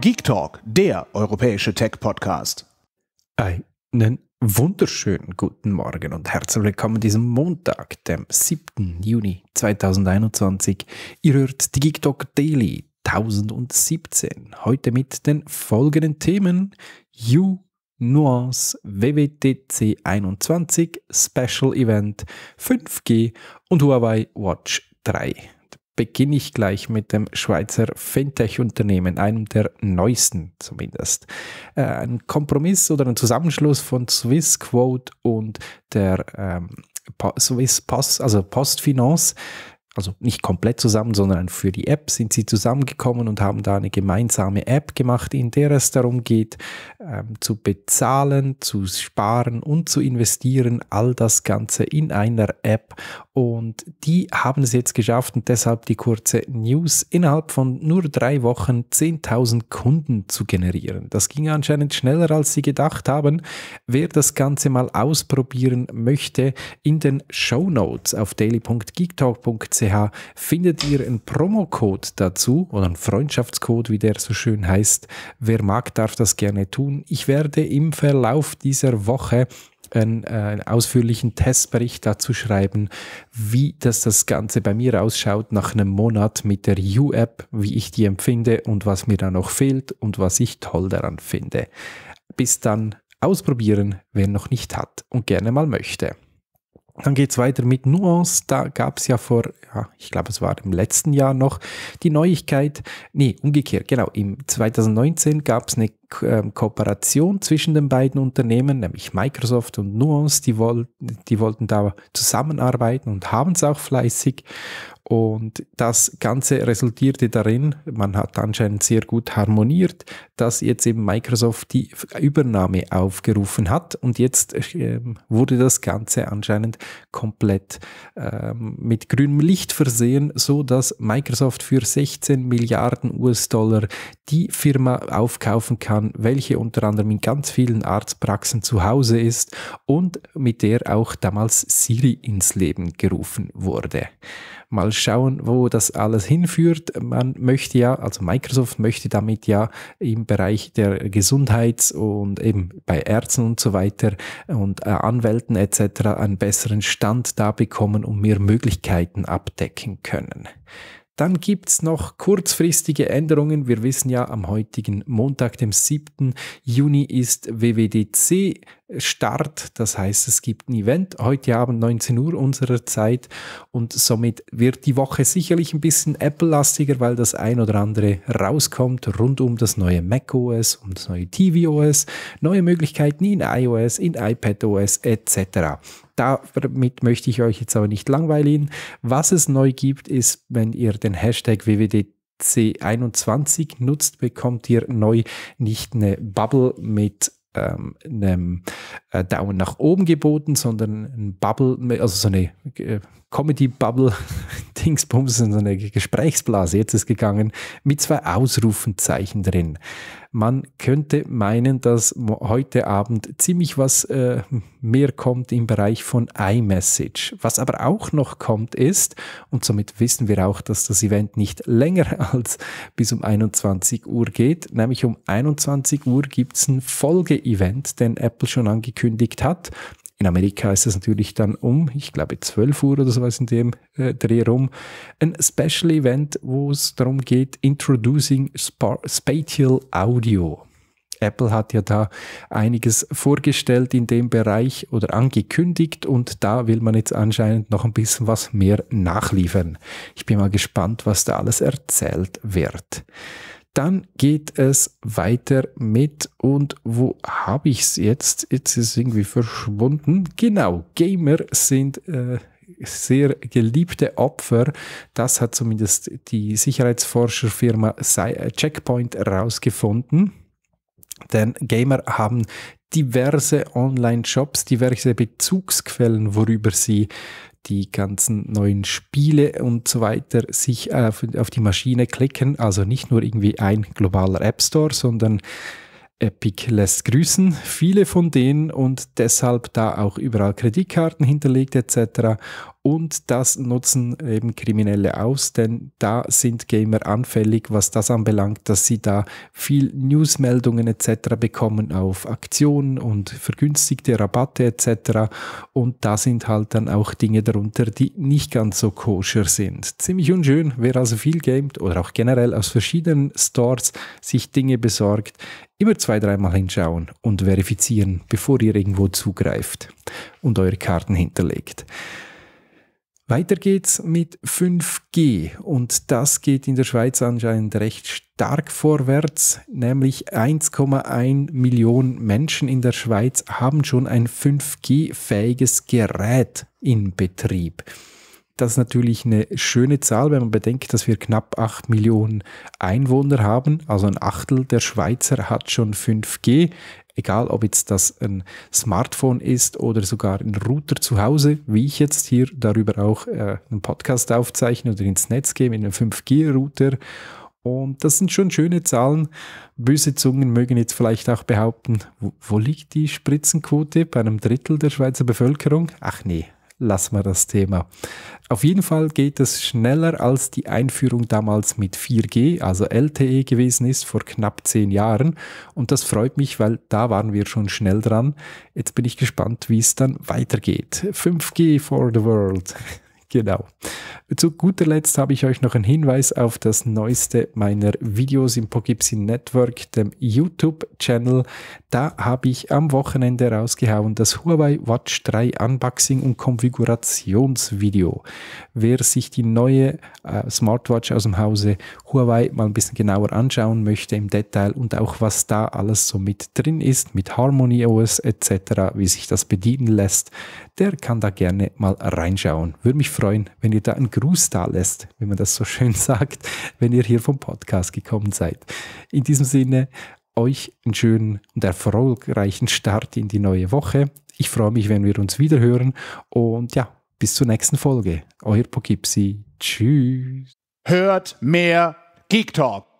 Geek Talk, der europäische Tech-Podcast. Einen wunderschönen guten Morgen und herzlich willkommen diesem Montag, dem 7. Juni 2021. Ihr hört die Geek Talk Daily 1017. Heute mit den folgenden Themen: You Nuance WWTC 21 Special Event 5G und Huawei Watch 3 beginne ich gleich mit dem Schweizer Fintech-Unternehmen, einem der neuesten zumindest. Äh, ein Kompromiss oder ein Zusammenschluss von Swissquote und der ähm, Swiss Post, also Postfinance also nicht komplett zusammen, sondern für die App sind sie zusammengekommen und haben da eine gemeinsame App gemacht, in der es darum geht, ähm, zu bezahlen, zu sparen und zu investieren, all das Ganze in einer App. Und die haben es jetzt geschafft und deshalb die kurze News, innerhalb von nur drei Wochen 10.000 Kunden zu generieren. Das ging anscheinend schneller, als sie gedacht haben. Wer das Ganze mal ausprobieren möchte, in den Show Notes auf daily.geektalk.de www.freundschaftspodcast.ch findet ihr einen Promocode dazu oder einen Freundschaftscode, wie der so schön heißt. Wer mag, darf das gerne tun. Ich werde im Verlauf dieser Woche einen, äh, einen ausführlichen Testbericht dazu schreiben, wie das das Ganze bei mir ausschaut nach einem Monat mit der U-App, wie ich die empfinde und was mir da noch fehlt und was ich toll daran finde. Bis dann ausprobieren, wer noch nicht hat und gerne mal möchte. Dann geht es weiter mit Nuance. Da gab es ja vor, ja, ich glaube, es war im letzten Jahr noch die Neuigkeit. Nee, umgekehrt, genau. Im 2019 gab es eine ähm, Kooperation zwischen den beiden Unternehmen, nämlich Microsoft und Nuance, die, woll die wollten da zusammenarbeiten und haben es auch fleißig. Und das Ganze resultierte darin, man hat anscheinend sehr gut harmoniert, dass jetzt eben Microsoft die Übernahme aufgerufen hat. Und jetzt ähm, wurde das Ganze anscheinend komplett ähm, mit grünem Licht versehen, so dass Microsoft für 16 Milliarden US-Dollar die Firma aufkaufen kann kann, welche unter anderem in ganz vielen Arztpraxen zu Hause ist und mit der auch damals Siri ins Leben gerufen wurde. Mal schauen, wo das alles hinführt. Man möchte ja, also Microsoft möchte damit ja im Bereich der Gesundheits- und eben bei Ärzten und so weiter und äh, Anwälten etc. einen besseren Stand da bekommen und mehr Möglichkeiten abdecken können. Dann gibt es noch kurzfristige Änderungen. Wir wissen ja, am heutigen Montag, dem 7. Juni, ist WWDC. Start. Das heißt, es gibt ein Event heute Abend 19 Uhr unserer Zeit und somit wird die Woche sicherlich ein bisschen Apple-lastiger, weil das ein oder andere rauskommt rund um das neue macOS, um das neue tvOS, neue Möglichkeiten in iOS, in iPadOS etc. Damit möchte ich euch jetzt aber nicht langweilen. Was es neu gibt, ist, wenn ihr den Hashtag www C21 nutzt, bekommt ihr neu nicht eine Bubble mit ähm, einem äh, Daumen nach oben geboten, sondern ein Bubble, also so eine äh, Comedy-Bubble Dingsbums, sondern eine Gesprächsblase, jetzt ist gegangen, mit zwei Ausrufenzeichen drin. Man könnte meinen, dass heute Abend ziemlich was äh, mehr kommt im Bereich von iMessage. Was aber auch noch kommt ist, und somit wissen wir auch, dass das Event nicht länger als bis um 21 Uhr geht, nämlich um 21 Uhr gibt es ein Folge-Event, den Apple schon angekündigt hat. In Amerika ist es natürlich dann um, ich glaube 12 Uhr oder sowas in dem äh, Dreh rum, ein Special Event, wo es darum geht, Introducing Sp Spatial Audio. Apple hat ja da einiges vorgestellt in dem Bereich oder angekündigt und da will man jetzt anscheinend noch ein bisschen was mehr nachliefern. Ich bin mal gespannt, was da alles erzählt wird. Dann geht es weiter mit und wo habe ich es jetzt? Jetzt ist es irgendwie verschwunden. Genau, Gamer sind äh, sehr geliebte Opfer. Das hat zumindest die Sicherheitsforscherfirma äh, Checkpoint herausgefunden. Denn Gamer haben diverse Online-Shops, diverse Bezugsquellen, worüber sie die ganzen neuen Spiele und so weiter sich äh, auf, auf die Maschine klicken. Also nicht nur irgendwie ein globaler App Store, sondern Epic lässt grüßen, viele von denen und deshalb da auch überall Kreditkarten hinterlegt etc. Und das nutzen eben Kriminelle aus, denn da sind Gamer anfällig, was das anbelangt, dass sie da viel Newsmeldungen etc. bekommen auf Aktionen und vergünstigte Rabatte etc. Und da sind halt dann auch Dinge darunter, die nicht ganz so koscher sind. Ziemlich unschön, wer also viel gamet oder auch generell aus verschiedenen Stores sich Dinge besorgt, immer zwei, dreimal hinschauen und verifizieren, bevor ihr irgendwo zugreift und eure Karten hinterlegt. Weiter geht's mit 5G und das geht in der Schweiz anscheinend recht stark vorwärts, nämlich 1,1 Millionen Menschen in der Schweiz haben schon ein 5G-fähiges Gerät in Betrieb. Das ist natürlich eine schöne Zahl, wenn man bedenkt, dass wir knapp 8 Millionen Einwohner haben. Also ein Achtel der Schweizer hat schon 5G. Egal, ob jetzt das ein Smartphone ist oder sogar ein Router zu Hause, wie ich jetzt hier darüber auch äh, einen Podcast aufzeichne oder ins Netz gehe mit einem 5G-Router. Und das sind schon schöne Zahlen. Böse Zungen mögen jetzt vielleicht auch behaupten, wo, wo liegt die Spritzenquote bei einem Drittel der Schweizer Bevölkerung? Ach nee, lassen wir das Thema. Auf jeden Fall geht es schneller, als die Einführung damals mit 4G, also LTE gewesen ist, vor knapp zehn Jahren. Und das freut mich, weil da waren wir schon schnell dran. Jetzt bin ich gespannt, wie es dann weitergeht. 5G for the world. Genau. Zu guter Letzt habe ich euch noch einen Hinweis auf das neueste meiner Videos im Pogipsi Network, dem YouTube-Channel. Da habe ich am Wochenende rausgehauen das Huawei Watch 3 Unboxing und Konfigurationsvideo. Wer sich die neue äh, Smartwatch aus dem Hause Huawei mal ein bisschen genauer anschauen möchte im Detail und auch was da alles so mit drin ist, mit Harmony OS etc., wie sich das bedienen lässt, der kann da gerne mal reinschauen. Würde mich freuen freuen, wenn ihr da einen Gruß da lässt, wenn man das so schön sagt, wenn ihr hier vom Podcast gekommen seid. In diesem Sinne, euch einen schönen und erfolgreichen Start in die neue Woche. Ich freue mich, wenn wir uns wieder hören und ja, bis zur nächsten Folge. Euer Pogipsi. Tschüss. Hört mehr Geek Talk.